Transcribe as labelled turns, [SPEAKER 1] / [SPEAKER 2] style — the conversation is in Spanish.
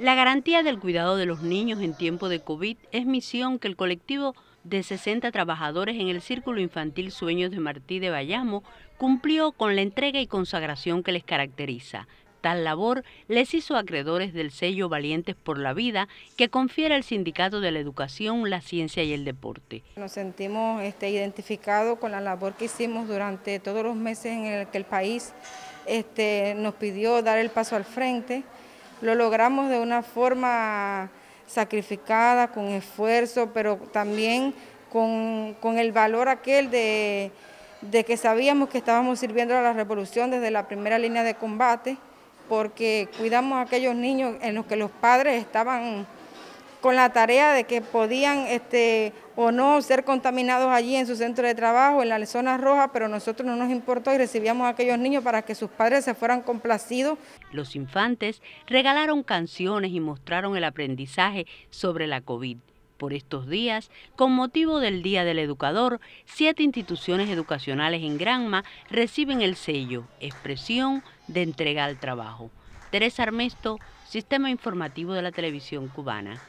[SPEAKER 1] La garantía del cuidado de los niños en tiempo de COVID es misión que el colectivo de 60 trabajadores en el Círculo Infantil Sueños de Martí de Bayamo cumplió con la entrega y consagración que les caracteriza. Tal labor les hizo acreedores del sello Valientes por la Vida que confiere el Sindicato de la Educación, la Ciencia y el Deporte.
[SPEAKER 2] Nos sentimos este, identificados con la labor que hicimos durante todos los meses en el que el país este, nos pidió dar el paso al frente. Lo logramos de una forma sacrificada, con esfuerzo, pero también con, el valor aquel de, de que sabíamos que estábamos sirviendo a la revolución desde la primera línea de combate, porque cuidamos a aquellos niños en los que los padres estaban con la tarea de que podían este, o no ser contaminados allí en su centro de trabajo, en la zona roja, pero nosotros no nos importó y recibíamos a aquellos niños para que sus padres se fueran complacidos. Los infantes
[SPEAKER 1] regalaron canciones y mostraron el aprendizaje sobre la COVID. Por estos días, con motivo del Día del Educador, siete instituciones educacionales en Granma reciben el sello, expresión de entrega al trabajo. Teresa Armesto, Sistema Informativo de la Televisión Cubana.